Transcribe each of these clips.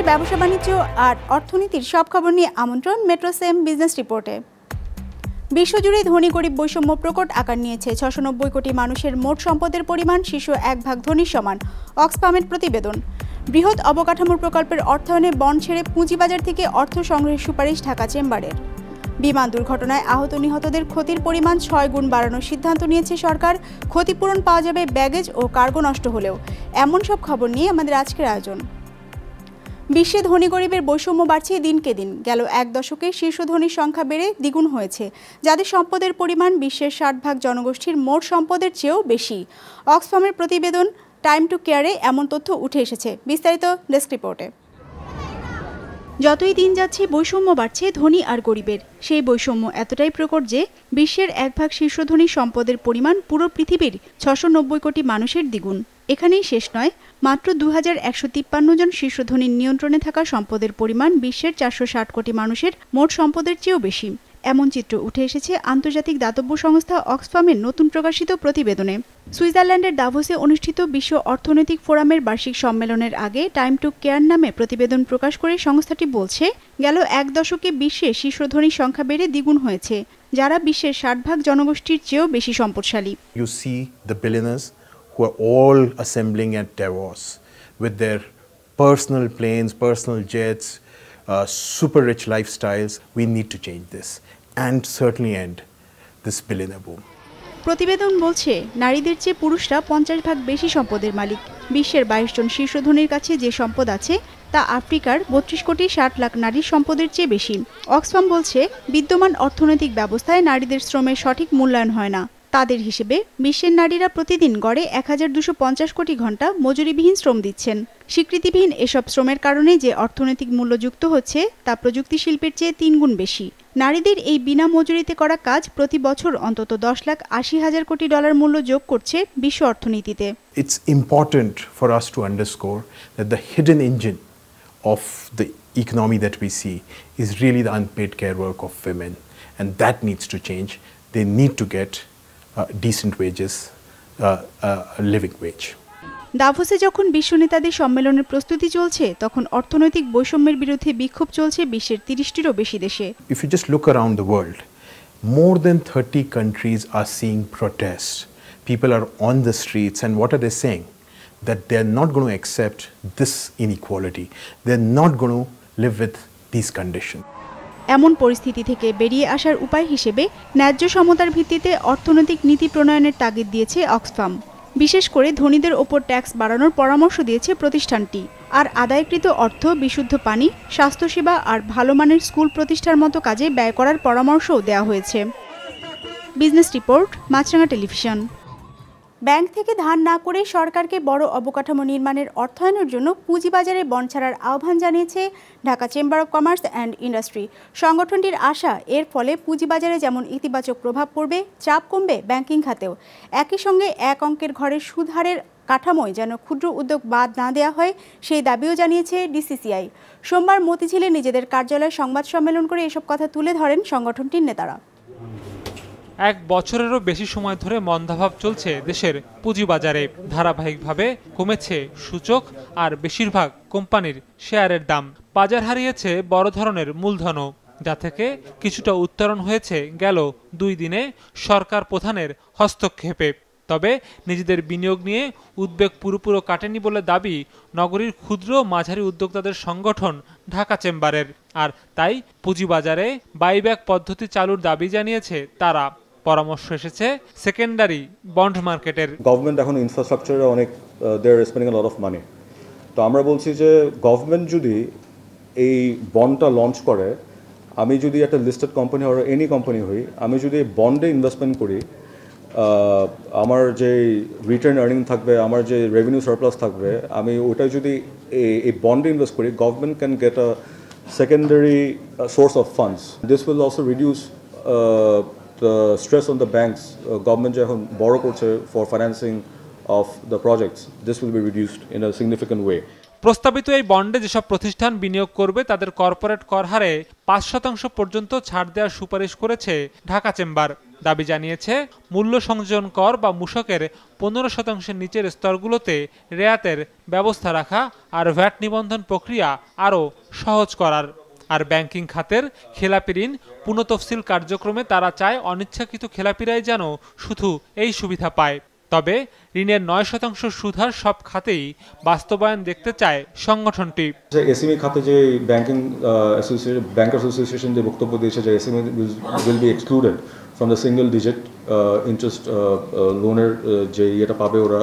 দেশের ব্যবসা বাণিজ্য আর অর্থনীতির সব খবর নিয়ে আমন্ত্রণ মেট্রো সেম বিজনেস রিপোর্টে বিশ্বজুড়ে ধনী গরিব বৈষম্য প্রকট আকার নিয়েছে ছশো নব্বই কোটি মানুষের মোট সম্পদের পরিমাণ শীর্ষ এক ভাগ ধনী সমান অক্সফামের প্রতিবেদন বৃহৎ অবকাঠামো প্রকল্পের অর্থায়নে বন ছেড়ে পুঁজিবাজার থেকে অর্থ সংগ্রহের সুপারিশ ঢাকা চেম্বারের বিমান দুর্ঘটনায় আহত নিহতদের ক্ষতির পরিমাণ ছয় গুণ বাড়ানোর সিদ্ধান্ত নিয়েছে সরকার ক্ষতিপূরণ পাওয়া যাবে ব্যাগেজ ও কার্গো নষ্ট হলেও এমন সব খবর নিয়ে আমাদের আজকের আয়োজন বিশ্বে ধনী গরিবের বৈষম্য বাড়ছে দিনকে দিন গেল এক দশকে শীর্ষ ধনীর সংখ্যা বেড়ে দ্বিগুণ হয়েছে যাদের সম্পদের পরিমাণ বিশ্বের ষাট ভাগ জনগোষ্ঠীর মোট সম্পদের চেয়েও বেশি অক্সফামের প্রতিবেদন টাইম টু কেয়ারে এমন তথ্য উঠে এসেছে বিস্তারিত ডেস্ক রিপোর্টে যতই দিন যাচ্ছে বৈষম্য বাড়ছে ধনী আর গরিবের সেই বৈষম্য এতটাই প্রকট যে বিশ্বের এক ভাগ শীর্ষধনী সম্পদের পরিমাণ পুরো পৃথিবীর ছশো কোটি মানুষের দ্বিগুণ এখানেই শেষ নয় মাত্র দু জন শীর্ষধনীর নিয়ন্ত্রণে থাকা সম্পদের পরিমাণ বিশ্বের চারশো কোটি মানুষের মোট সম্পদের চেয়েও বেশি এমন চিত্র উঠে এসেছে আন্তর্জাতিক দাতব্য সংস্থা অক্সফামের নতুন প্রকাশিত প্রতিবেদনে সুইজারল্যান্ডের দাভোসে অনুষ্ঠিত বিশ্ব অর্থনৈতিক ফোরামের বার্ষিক সম্মেলনের আগে টাইম টু কেয়ার নামে প্রতিবেদন প্রকাশ করে সংস্থাটি বলছে গেল এক দশকে বিশ্বে শীর্ষধনীর সংখ্যা বেড়ে দ্বিগুণ হয়েছে যারা বিশ্বের ষাট ভাগ জনগোষ্ঠীর চেয়েও বেশি সম্পদশালী who are all assembling at Davos with their personal planes, personal jets, uh, super rich lifestyles. We need to change this and certainly end this billionaire boom. প্রতিবেদন বলছে নারীদের চেয়ে পুরুষরা পঞ্চাশ ভাগ বেশি সম্পদের মালিক বিশ্বের বাইশ জন শীর্ষধনের কাছে যে সম্পদ আছে তা আফ্রিকার বত্রিশ কোটি ষাট লাখ নারীর সম্পদের চেয়ে বেশি অক্সফাম বলছে বিদ্যমান অর্থনৈতিক ব্যবস্থায় নারীদের শ্রমের সঠিক মূল্যায়ন হয় না তাদের হিসেবে বিশ্বের নারীরা প্রতিদিন গড়ে এক কোটি ঘন্টা মজুরিবিহীন শ্রম দিচ্ছেন স্বীকৃতিবিহীন এসব শ্রমের কারণে যে অর্থনৈতিক মূল্য যুক্ত হচ্ছে তা প্রযুক্তি শিল্পের চেয়ে তিনগুণ বেশি নারীদের এই বিনা মজুরিতে করা কাজ প্রতি বছর অন্তত দশ লাখ আশি হাজার কোটি ডলার মূল্য যোগ করছে বিশ্ব অর্থনীতিতে it's important for us to underscore the hidden engine of the economy that we see is really the unpaid care work of women and that needs to change they need to get Uh, decent wages, uh, uh, a living wage. দাভোসে যখন বিশ্ব নেতাদের সম্মেলনের প্রস্তুতি চলছে তখন অর্থনৈতিক বৈষম্যের বিরুদ্ধে বিক্ষোভ চলছে বিশ্বের তিরিশটিরও বেশি দেশে if you just look around the world more than thirty countries are seeing protest people are on the streets and what are they saying that they are not gonna accept this inequality they are not gonna live with this condition এমন পরিস্থিতি থেকে বেরিয়ে আসার উপায় হিসেবে ন্যায্য সমতার ভিত্তিতে অর্থনৈতিক নীতি প্রণয়নের তাগিদ দিয়েছে অক্সফাম বিশেষ করে ধনীদের ওপর ট্যাক্স বাড়ানোর পরামর্শ দিয়েছে প্রতিষ্ঠানটি আর আদায়কৃত অর্থ বিশুদ্ধ পানি স্বাস্থ্যসেবা আর ভালো মানের স্কুল প্রতিষ্ঠার মতো কাজে ব্যয় করার পরামর্শও দেওয়া হয়েছে business report Maasranga television bank থেকে ধান না করে সরকারকে বড় অবকাঠামো নির্মাণের অর্থায়নের জন্য পুঁজিবাজারে বন ছাড়ার আহ্বান জানিয়েছে Dhaka chamber of commerce and industry সংগঠনটির আশা এর ফলে পুঁজিবাজারে যেমন ইতিবাচক প্রভাব পড়বে চাপ কমবে ব্যাংকিং খাতেও একই সঙ্গে এক অঙ্কের ঘরের সুদহারের কাঠামোয় যেন ক্ষুদ্র উদ্যোগ বাদ না দেওয়া হয় সেই দাবিও জানিয়েছে ডিসিসিআই সোমবার মতিঝিলে নিজেদের কার্যালয়ে সংবাদ সম্মেলন করে এসব কথা তুলে ধরেন সংগঠনটির নেতারা এক বছরেরও বেশি সময় ধরে মন্দাভাব চলছে দেশের পুঁজিবাজারে ধারাবাহিকভাবে কমেছে সূচক আর বেশিরভাগ কোম্পানির শেয়ারের দাম বাজার হারিয়েছে বড় ধরনের মূলধনও যা থেকে কিছুটা উত্তরণ হয়েছে গেল দুই দিনে সরকার প্রধানের হস্তক্ষেপে তবে নিজেদের বিনিয়োগ নিয়ে উদ্বেগ পুরোপুরো কাটেনি বলে দাবি নগরীর ক্ষুদ্র মাঝারি উদ্যোক্তাদের সংগঠন ঢাকা চেম্বারের আর তাই পুঁজিবাজারে বাইব্যাক পদ্ধতি চালুর দাবি জানিয়েছে তারা পরামর্শ এসেছে সেকেন্ডারি বন্ড মার্কেটের গভর্নমেন্ট এখন ইনফ্রাস্ট্রাকচারে অনেক দেয়ার স্পেন্ডিং লট অফ মানি তো আমরা বলছি যে গভর্নমেন্ট যদি এই বন্ডটা লঞ্চ করে আমি যদি একটা লিস্টেড কোম্পানি হওয়ার এনি কোম্পানি হই আমি যদি বন্ডে ইনভেস্টমেন্ট করি uh, আমার যে রিটার্ন আর্নিং থাকবে আমার যে রেভিনিউ সারপ্লাস থাকবে আমি ওটা যদি এই বন্ডে ইনভেস্ট করি government can get a secondary source of funds this will also reduce the stress on the banks, uh, government যখন borrow করছে for financing of the projects, this will be reduced in a significant way. প্রস্তাবিত এই বন্ডে যেসব প্রতিষ্ঠান বিনিয়োগ করবে তাদের কর্পোরেট কর হারে পাঁচ শতাংশ পর্যন্ত ছাড় দেওয়ার সুপারিশ করেছে ঢাকা চেম্বার দাবি জানিয়েছে মূল্য সংযোজন কর বা মূসকের পনেরো শতাংশের নিচের স্তরগুলোতে রেয়াতের ব্যবস্থা রাখা আর ভ্যাট নিবন্ধন প্রক্রিয়া আরও সহজ করার আর ব্যাংকিং খাতের খেলাপি ঋণ পুনঃতফসিল কার্যক্রমে তারা চায় অনিচ্ছাকৃত খেলাপিরাই যেন শুধু এই সুবিধা পায় তবে ঋণের নয় শতাংশ সুধার সব খাতেই বাস্তবায়ন দেখতে চায় সংগঠনটি এসএমই খাতে যে ব্যাংকিং অ্যাসোসিয়েশন ব্যাংকার অ্যাসোসিয়েশন যে বক্তব্য দিয়েছে যে SME will be excluded from the single digit interest লোনের যে ইয়েটা পাবে ওরা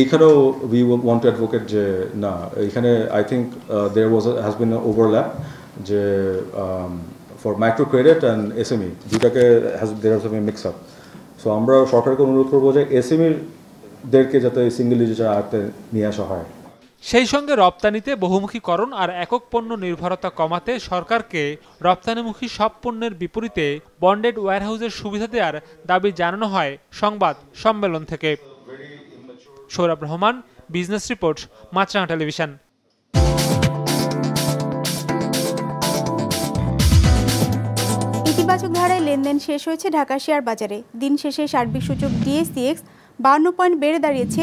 এইখানেও উই ওয়ান্ট টু অ্যাডভোকেট যে না এখানে I think there was has been overlap যে for micro credit and SME দুটাকে হ্যাজ মিক্স আপ সো আমরা সরকারকে অনুরোধ করবো যে এসএমইর দেরকে যাতে সিঙ্গেল ডিজিটাল আয়ত্তে নিয়ে আসা হয় সেই সঙ্গে রপ্তানিতে বহুমুখীকরণ আর একক পণ্য নির্ভরতা কমাতে সরকারকে রপ্তানিমুখী সব পণ্যের বিপরীতে বন্ডেড ওয়্যারহাউজের সুবিধা দেওয়ার দাবি জানানো হয় সংবাদ সম্মেলন থেকে Sourav Rahman business report Maasranga television ইতিবাচক ধারায় লেনদেন শেষ হয়েছে ঢাকা শেয়ার বাজারে দিন শেষে সার্বিক সূচক ডিএসিএক্স বাহান্ন পয়েন্ট বেড়ে দাঁড়িয়েছে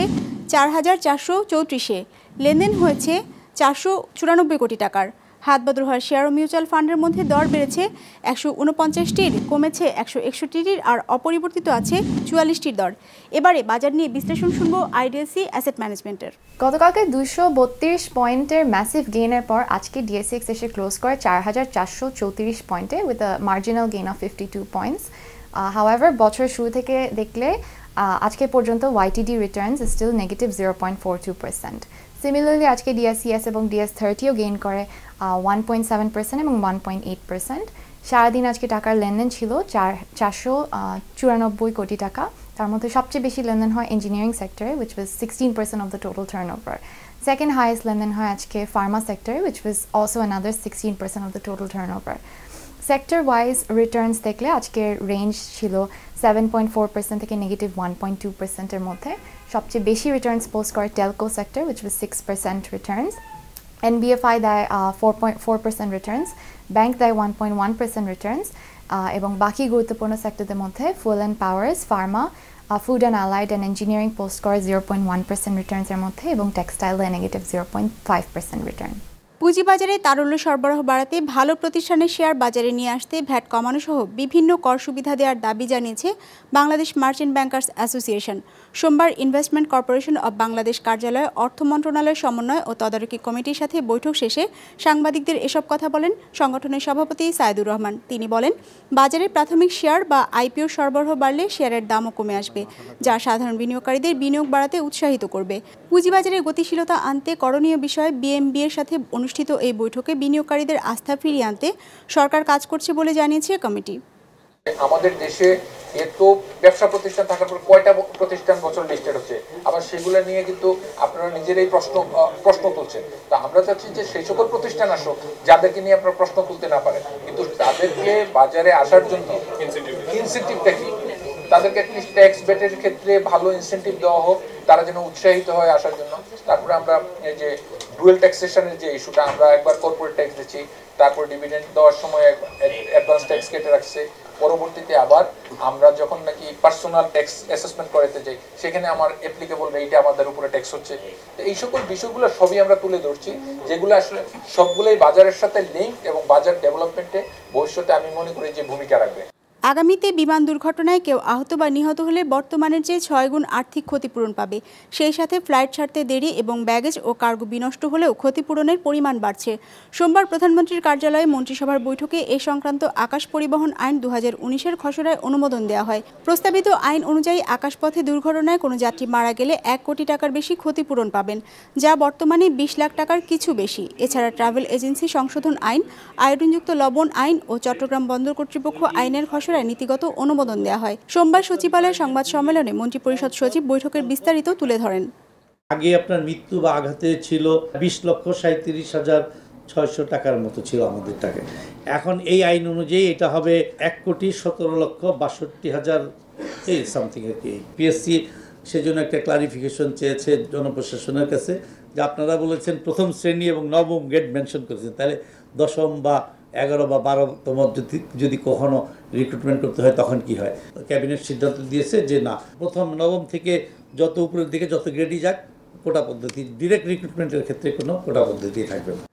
চার হাজার চারশো চৌত্রিশে লেনদেন হয়েছে চারশো চুরানব্বই কোটি টাকার হাত বদল শেয়ার ও মিউচুয়াল ফান্ডের মধ্যে দর বেড়েছে একশো উনপঞ্চাশটির কমেছে একশো একষট্টিটির আর অপরিবর্তিত আছে চুয়াল্লিশটির দর এবারে বাজার নিয়ে বিশ্লেষণ শুনবো আইডিএসি অ্যাসেট ম্যানেজমেন্টের গতকালকে দুশো বত্রিশ পয়েন্টের ম্যাসিভ গেইনের পর আজকে ডিএসএক্স এসে ক্লোজ করে চার হাজার চারশো চৌত্রিশ পয়েন্টে with a marginal gain of fifty two points however বছরের শুরু থেকে দেখলে uh, আজকে পর্যন্ত YTD returns still negative zero point four two percent similarly আজকে ডিএসসিএস এবং ডিএস থার্টিও গেইন করে ওয়ান পয়েন্ট সেভেন পার্সেন্ট এবং ওয়ান পয়েন্ট এইট পার্সেন্ট সারাদিন আজকে টাকার লেনদেন ছিল চার চারশো চুরানব্বই কোটি টাকা তার মধ্যে সবচেয়ে বেশি লেনদেন হয় ইঞ্জিনিয়ারিং সেক্টরে which was sixteen percent of the total turnover second highest লেনদেন হয় আজকে ফার্মা সেক্টরে which was also another sixteen percent of the total turnover sector wise returns দেখলে আজকের রেঞ্জ ছিল সেভেন পয়েন্ট ফোর পার্সেন্ট থেকে negative one point two পার্সেন্টের মধ্যে সবচেয়ে বেশি রিটার্নস পোস্ট করে telco sector which was six percent returns NBFI দেয় four point four percent returns bank দেয় one point one percent returns এবং বাকি গুরুত্বপূর্ণ সেক্টরদের মধ্যে fuel and powers pharma food and allied and engineering post করে zero point one percent রিটার্নসের মধ্যে এবং টেক্সটাইল দেয় negative zero point five percent return পুঁজিবাজারে তারল্য সরবরাহ বাড়াতে ভালো প্রতিষ্ঠানের শেয়ার বাজারে নিয়ে আসতে ভ্যাট কমানো সহ বিভিন্ন কর সুবিধা দেওয়ার দাবি জানিয়েছে বাংলাদেশ মার্চেন্ট ব্যাংকার্স অ্যাসোসিয়েশন সোমবার ইনভেস্টমেন্ট কর্পোরেশন অব বাংলাদেশ কার্যালয় অর্থ মন্ত্রণালয় সমন্বয় ও তদারকি কমিটির সাথে বৈঠক শেষে সাংবাদিকদের এসব কথা বলেন সংগঠনের সভাপতি সাইদুর রহমান তিনি বলেন বাজারে প্রাথমিক শেয়ার বা আইপিও সরবরাহ বাড়লে শেয়ারের দামও কমে আসবে যা সাধারণ বিনিয়োগকারীদের বিনিয়োগ বাড়াতে উৎসাহিত করবে পুঁজিবাজারে গতিশীলতা আনতে করণীয় বিষয়ে বিএমবি এর সাথে অনুষ্ঠিত এই বৈঠকে বিনিয়োগকারীদের আস্থা ফিরিয়ে আনতে সরকার কাজ করছে বলে জানিয়েছে কমিটি আমাদের দেশে এত ব্যবসা প্রতিষ্ঠান থাকার পর কয়টা প্রতিষ্ঠান বছর লিস্টেড হচ্ছে আবার সেগুলো নিয়ে কিন্তু আপনারা নিজেরাই প্রশ্ন প্রশ্ন তুলছেন তা আমরা চাচ্ছি যে সেই সকল প্রতিষ্ঠান আসুক যাদেরকে নিয়ে আপনারা প্রশ্ন তুলতে না পারেন কিন্তু তাদেরকে বাজারে আসার জন্য ইনসেন্টিভটা কি তাদেরকে ট্যাক্স বেটের ক্ষেত্রে ভালো ইনসেন্টিভ দেওয়া হোক তারা যেন উৎসাহিত হয় আসার জন্য তারপরে আমরা এই যে ডুয়েল ট্যাক্সেশনের যে ইস্যুটা আমরা একবার কর্পোরেট ট্যাক্স দিচ্ছি তারপর ডিভিডেন্ট দেওয়ার সময় অ্যাডভান্স ট্যাক্স কেটে রাখছে পরবর্তীতে আবার আমরা যখন নাকি পার্সোনাল ট্যাক্স অ্যাসেসমেন্ট করাতে যাই সেখানে আমার অ্যাপ্লিকেবল রেটে আমাদের উপরে ট্যাক্স হচ্ছে এই সকল বিষয়গুলো সবই আমরা তুলে ধরছি যেগুলো আসলে সবগুলোই বাজারের সাথে লিঙ্ক এবং বাজার ডেভেলপমেন্টে ভবিষ্যতে আমি মনে করি যে ভূমিকা রাখবে আগামীতে বিমান দুর্ঘটনায় কেউ আহত বা নিহত হলে বর্তমানের চেয়ে ছয় গুণ আর্থিক ক্ষতিপূরণ পাবে সেই সাথে ফ্লাইট ছাড়তে দেরি এবং ব্যাগেজ ও কার্গো বিনষ্ট হলেও ক্ষতিপূরণের পরিমাণ বাড়ছে সোমবার প্রধানমন্ত্রীর কার্যালয়ে মন্ত্রিসভার বৈঠকে এ সংক্রান্ত আকাশ পরিবহন আইন দু হাজার উনিশের খসড়ায় অনুমোদন দেওয়া হয় প্রস্তাবিত আইন অনুযায়ী আকাশপথে দুর্ঘটনায় কোনো যাত্রী মারা গেলে এক কোটি টাকার বেশি ক্ষতিপূরণ পাবেন যা বর্তমানে বিশ লাখ টাকার কিছু বেশি এছাড়া ট্রাভেল এজেন্সি সংশোধন আইন আয়োডিনযুক্ত লবণ আইন ও চট্টগ্রাম বন্দর কর্তৃপক্ষ আইনের খসড়া বিষয়ে নীতিগত অনুমোদন দেওয়া হয় সোমবার সচিবালয়ের সংবাদ সম্মেলনে মন্ত্রিপরিষদ সচিব বৈঠকের বিস্তারিত তুলে ধরেন আগে আপনার মৃত্যু বা আঘাতে ছিল বিশ লক্ষ সাঁত্রিশ হাজার ছয়শো টাকার মতো ছিল আমাদের টাকা এখন এই আইন অনুযায়ী এটা হবে এক কোটি সতেরো লক্ষ বাষট্টি হাজার এই সামথিং আর কি পিএসসি সেজন্য একটা ক্লারিফিকেশন চেয়েছে জনপ্রশাসনের কাছে যে আপনারা বলেছেন প্রথম শ্রেণী এবং নবম গেট মেনশন করেছেন তাহলে দশম বা এগারো বা বারোতম যদি যদি কখনো রিক্রুটমেন্ট করতে হয় তখন কি হয় ক্যাবিনেট সিদ্ধান্ত দিয়েছে যে না প্রথম নবম থেকে যত উপরের দিকে যত গ্রেডই যাক কোটা পদ্ধতি ডিরেক্ট রিক্রুটমেন্টের ক্ষেত্রে কোনো কোটা পদ্ধতি থাকবে না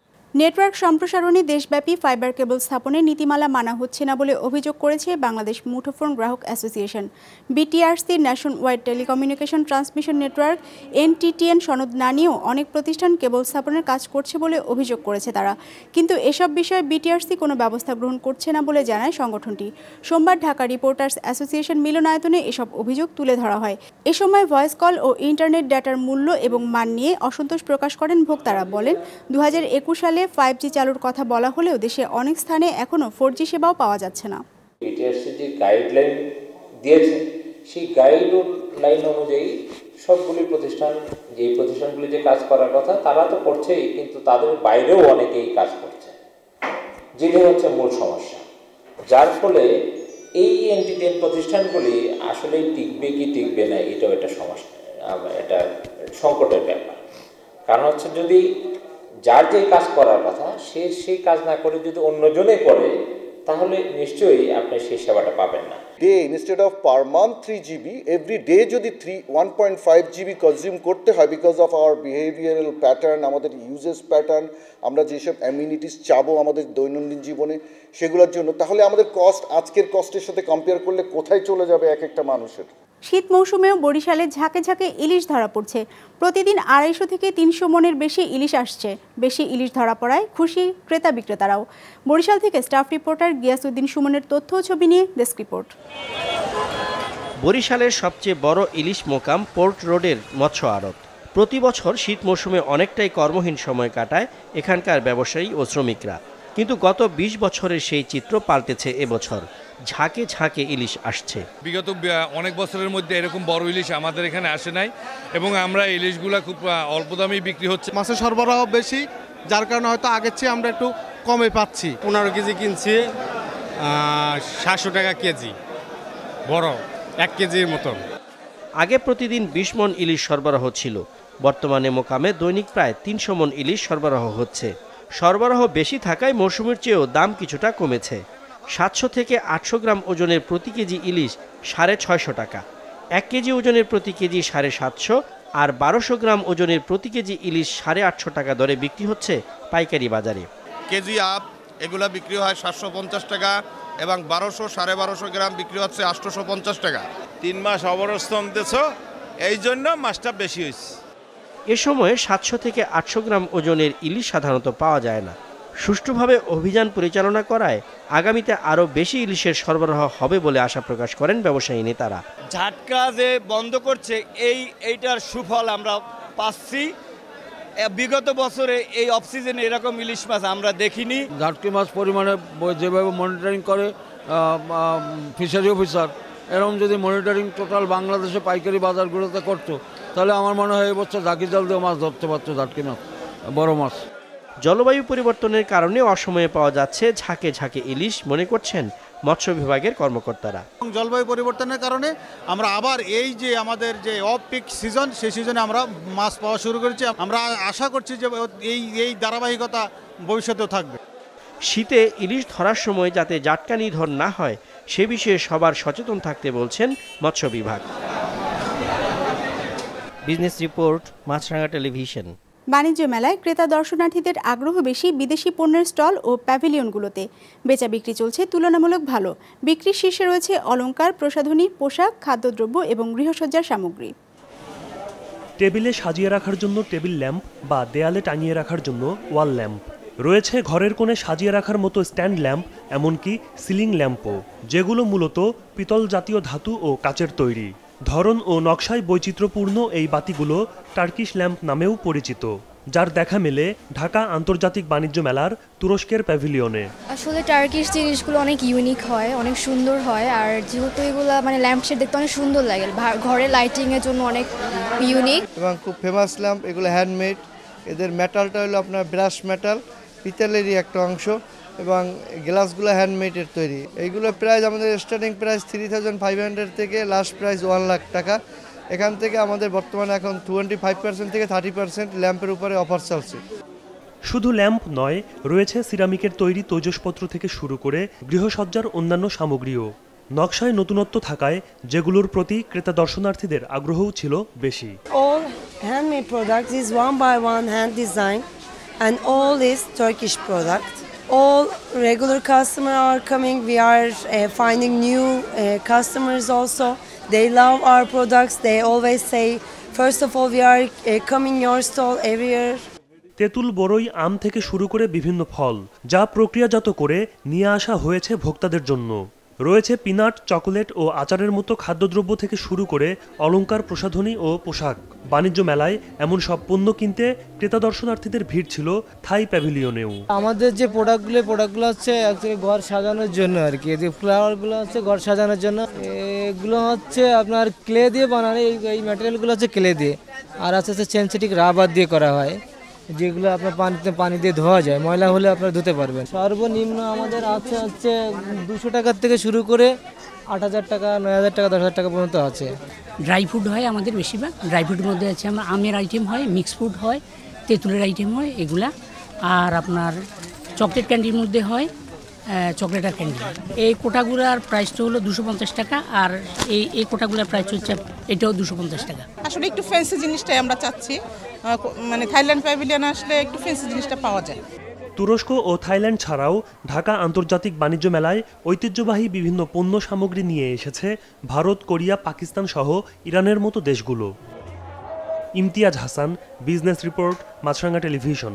নেটওয়ার্ক সম্প্রসারণে দেশব্যাপী ফাইবার কেবল স্থাপনের নীতিমালা মানা হচ্ছে না বলে অভিযোগ করেছে বাংলাদেশ মুঠোফোন গ্রাহক association BTRC nationwide telecommunication transmission network NTTN সনদ না নিয়েও অনেক প্রতিষ্ঠান কেবল স্থাপনের কাজ করছে বলে অভিযোগ করেছে তারা কিন্তু এসব বিষয়ে বিটিআরসি কোনো ব্যবস্থা গ্রহণ করছে না বলে জানায় সংগঠনটি সোমবার ঢাকা রিপোর্টার্স অ্যাসোসিয়েশন মিলনায়তনে এসব অভিযোগ তুলে ধরা হয় এ সময় ভয়েস কল ও ইন্টারনেট ডেটার মূল্য এবং মান নিয়ে অসন্তোষ প্রকাশ করেন ভোক্তারা বলেন দু সালে রেলে ফাইভ জি চালুর কথা বলা হলেও দেশে অনেক স্থানে এখনও ফোর জি সেবাও পাওয়া যাচ্ছে না যে গাইডলাইন দিয়েছে সেই গাইডলাইন অনুযায়ী সবগুলি প্রতিষ্ঠান যে প্রতিষ্ঠানগুলি যে কাজ করার কথা তারা তো করছেই কিন্তু তাদের বাইরেও অনেকেই কাজ করছে যেটি হচ্ছে মূল সমস্যা যার ফলে এই এন্টিটেন প্রতিষ্ঠানগুলি আসলে টিকবে কি টিকবে না এটাও একটা সমস্যা এটা সংকটের ব্যাপার কারণ হচ্ছে যদি যার যে কাজ করার কথা সে সেই কাজ না করে যদি অন্যজনে করে তাহলে নিশ্চয়ই আপনি সেই সেবাটা পাবেন না day instead of per month three GB every day যদি three one point five GB consume করতে হয় because of our behavioural pattern আমাদের ইউজেস প্যাটার্ন আমরা যেসব অ্যামিউনিটিস চাবো আমাদের দৈনন্দিন জীবনে সেগুলোর জন্য তাহলে আমাদের কস্ট আজকের কস্টের সাথে কম্পেয়ার করলে কোথায় চলে যাবে এক একটা মানুষের শীত মৌসুমেও বরিশালে ঝাঁকে ঝাঁকে ইলিশ ধরা পড়ছে প্রতিদিন আড়াইশো থেকে তিনশো মনের বেশি ইলিশ আসছে বেশি ইলিশ ধরা পড়ায় খুশি ক্রেতা বিক্রেতারাও বরিশাল থেকে স্টাফ রিপোর্টার গিয়াসুদ্দিন সুমনের তথ্য ছবি নিয়ে ডেস্ক রিপোর্ট বরিশালের সবচেয়ে বড় ইলিশ মোকাম পোর্ট রোডের মৎস্য আড়ত প্রতি বছর শীত মৌসুমে অনেকটাই কর্মহীন সময় কাটায় এখানকার ব্যবসায়ী ও শ্রমিকরা কিন্তু গত ২০ বছরের সেই চিত্র পাল্টেছে এবছর ঝাঁকে ঝাঁকে ইলিশ আসছে বিগত অনেক বছরের মধ্যে এরকম বড় ইলিশ আমাদের এখানে আসে নাই এবং আমরা ইলিশগুলো খুব অল্প দামেই বিক্রি হচ্ছে মাছের সরবরাহ বেশি যার কারণে হয়তো আগের চেয়ে আমরা একটু কমে পাচ্ছি পনেরো কেজি কিনছি সাতশো টাকা কেজি বড় এক কেজির মতন আগে প্রতিদিন বিশ মন ইলিশ সরবরাহ ছিল বর্তমানে মোকামে দৈনিক প্রায় তিনশো মন ইলিশ সরবরাহ হচ্ছে সরবরাহ বেশি থাকায় মৌসুমের চেয়েও দাম কিছুটা কমেছে সাতশো থেকে আটশো গ্রাম ওজনের প্রতি কেজি ইলিশ সাড়ে ছয়শো টাকা এক কেজি ওজনের প্রতি কেজি সাড়ে সাতশো আর বারোশো গ্রাম ওজনের প্রতি কেজি ইলিশ সাড়ে আটশো টাকা দরে বিক্রি হচ্ছে পাইকারি বাজারে কেজি আপ এগুলো বিক্রি হয় সাতশো পঞ্চাশ টাকা এবং বারোশো সাড়ে বারোশো গ্রাম বিক্রি হচ্ছে আটশোশো পঞ্চাশ টাকা তিন মাস অবরস্তম দেশ এই জন্য মাছটা বেশি হয়েছে এ সময়ে সাতশো থেকে আটশো গ্রাম ওজনের ইলিশ সাধারণত পাওয়া যায় না সুষ্ঠুভাবে অভিযান পরিচালনা করায় আগামীতে আরও বেশি ইলিশের সরবরাহ হবে বলে আশা প্রকাশ করেন ব্যবসায়ী নেতারা ঝাটকা যে বন্ধ করছে এই এইটার সুফল আমরা পাচ্ছি বিগত বছরে এই অফসিজনে এরকম ইলিশ মাছ আমরা দেখিনি ঝাটকি মাছ পরিমাণে যেভাবে মনিটরিং করে ফিশারি অফিসার এরকম যদি মনিটরিং টোটাল বাংলাদেশে পাইকারি বাজারগুলোতে করতো তাহলে আমার মনে হয় এবছর জাকি জাল দিয়ে মাছ ধরতে পারতো ঝাটকি মাছ বড় মাছ জলবায়ু পরিবর্তনের কারণে অসময়ে পাওয়া যাচ্ছে ঝাঁকে ঝাঁকে ইলিশ মনে করছেন মৎস্য বিভাগের কর্মকর্তারা জলবায়ু পরিবর্তনের কারণে আমরা আবার এই যে আমাদের যে অফ পিক সিজন সেই সিজনে আমরা মাছ পাওয়া শুরু করেছি আমরা আশা করছি যে এই এই ধারাবাহিকতা ভবিষ্যতেও থাকবে শীতে ইলিশ ধরার সময় যাতে জাটকানি ধর না হয় সে বিষয়ে সবার সচেতন থাকতে বলছেন মৎস্য বিভাগ বিজনেস রিপোর্ট মাছরাঙা টেলিভিশন বাণিজ্য মেলায় ক্রেতা দর্শনার্থীদের আগ্রহ বেশি বিদেশি পণ্যের স্টল ও প্যাভিলিয়নগুলোতে বেচা বিক্রি চলছে তুলনামূলক ভালো বিক্রির শীর্ষে রয়েছে অলঙ্কার প্রসাধনী পোশাক খাদ্যদ্রব্য এবং গৃহসজ্জার সামগ্রী টেবিলে সাজিয়ে রাখার জন্য টেবিল ল্যাম্প বা দেয়ালে টাঙিয়ে রাখার জন্য ওয়াল ল্যাম্প রয়েছে ঘরের কোণে সাজিয়ে রাখার মতো স্ট্যান্ড ল্যাম্প এমনকি সিলিং ল্যাম্পও যেগুলো মূলত পিতল জাতীয় ধাতু ও কাচের তৈরি ধরন ও নকশায় বৈচিত্র্যপূর্ণ এই বাতিগুলো টার্কিশ ল্যাম্প নামেও পরিচিত যার দেখা মেলে ঢাকা আন্তর্জাতিক বাণিজ্য মেলার তুরস্কের প্যাভিলিয়নে আসলে টার্কিশ জিনিসগুলো অনেক ইউনিক হয় অনেক সুন্দর হয় আর যেহেতু এগুলো মানে ল্যাম্পশেড দেখতে অনেক সুন্দর লাগে ঘরে লাইটিংয়ের জন্য অনেক ইউনিক এবং খুব ফেমাস ল্যাম্প এগুলো হ্যান্ডমেড এদের মেটালটা হলো আপনার ব্রাশ মেটাল পিতলেরই একটা অংশ এবং গ্লাসগুলো হ্যান্ডমেডের তৈরি এইগুলো প্রাইস আমাদের starting price three thousand five hundred থেকে লাস্ট প্রাইস ওয়ান লাখ টাকা এখান থেকে আমাদের বর্তমানে এখন টোয়েন্টি ফাইভ পার্সেন্ট থেকে থার্টি পার্সেন্ট ল্যাম্পের উপরে অফার চলছে শুধু ল্যাম্প নয় রয়েছে সিরামিকের তৈরি তৈজসপত্র থেকে শুরু করে গৃহসজ্জার অন্যান্য সামগ্রীও নকশায় নতুনত্ব থাকায় যেগুলোর প্রতি ক্রেতা দর্শনার্থীদের আগ্রহও ছিল বেশি all handmade product is one by one hand design and all is Turkish product all regular customers are coming. We are uh, finding new uh, customers also. They love our products. They always say, first of all, we are uh, coming your stall every year. তেতুল বড়ই আম থেকে শুরু করে বিভিন্ন ফল যা প্রক্রিয়াজাত করে নিয়ে আসা হয়েছে ভোক্তাদের জন্য রয়েছে পিনাট চকোলেট ও আচারের মতো খাদ্যদ্রব্য থেকে শুরু করে অলঙ্কার প্রসাধনী ও পোশাক বাণিজ্য মেলায় এমন সব পণ্য কিনতে ক্রেতা দর্শনার্থীদের ভিড় ছিল থাই প্যাভিলিয়নেও আমাদের যে প্রোডাক্টগুলো প্রোডাক্টগুলো হচ্ছে ঘর সাজানোর জন্য আর কি যে ফ্লাওয়ারগুলো হচ্ছে ঘর সাজানোর জন্য এগুলো হচ্ছে আপনার ক্লে দিয়ে বানানো এই ম্যাটেরিয়ালগুলো হচ্ছে ক্লে দিয়ে আর আস্তে আস্তে সেন্সিটিক রাবার দিয়ে করা হয় যেগুলো আপনার পানিতে পানি দিয়ে ধোয়া যায় ময়লা হলে আপনার ধুতে পারবেন সর্বনিম্ন আমাদের আছে হচ্ছে দুশো টাকার থেকে শুরু করে আট হাজার টাকা নয় হাজার টাকা দশ হাজার টাকা পর্যন্ত আছে ড্রাই ফুড হয় আমাদের বেশিরভাগ ড্রাই ফুডের মধ্যে আছে আমার আমের আইটেম হয় মিক্স ফুড হয় তেঁতুলের আইটেম হয় এগুলা আর আপনার চকলেট ক্যান্ডির মধ্যে হয় আর ক্যান্ডি এই কোটাগুলার প্রাইসটা হলো দুশো পঞ্চাশ টাকা আর এই এই কোটাগুলার প্রাইস হচ্ছে এটাও দুশো পঞ্চাশ টাকা আসলে একটু ফ্যান্সি জিনিসটাই আমরা চাচ্ছি মানে থাইল্যান্ড প্যাভিলিয়ান আসলে একটু ফ্যান্সি জিনিসটা পাওয়া যায় তুরস্ক ও থাইল্যান্ড ছাড়াও ঢাকা আন্তর্জাতিক বাণিজ্য মেলায় ঐতিহ্যবাহী বিভিন্ন পণ্য সামগ্রী নিয়ে এসেছে ভারত কোরিয়া পাকিস্তান সহ ইরানের মতো দেশগুলো Imtiaz Hasan business report Maasranga television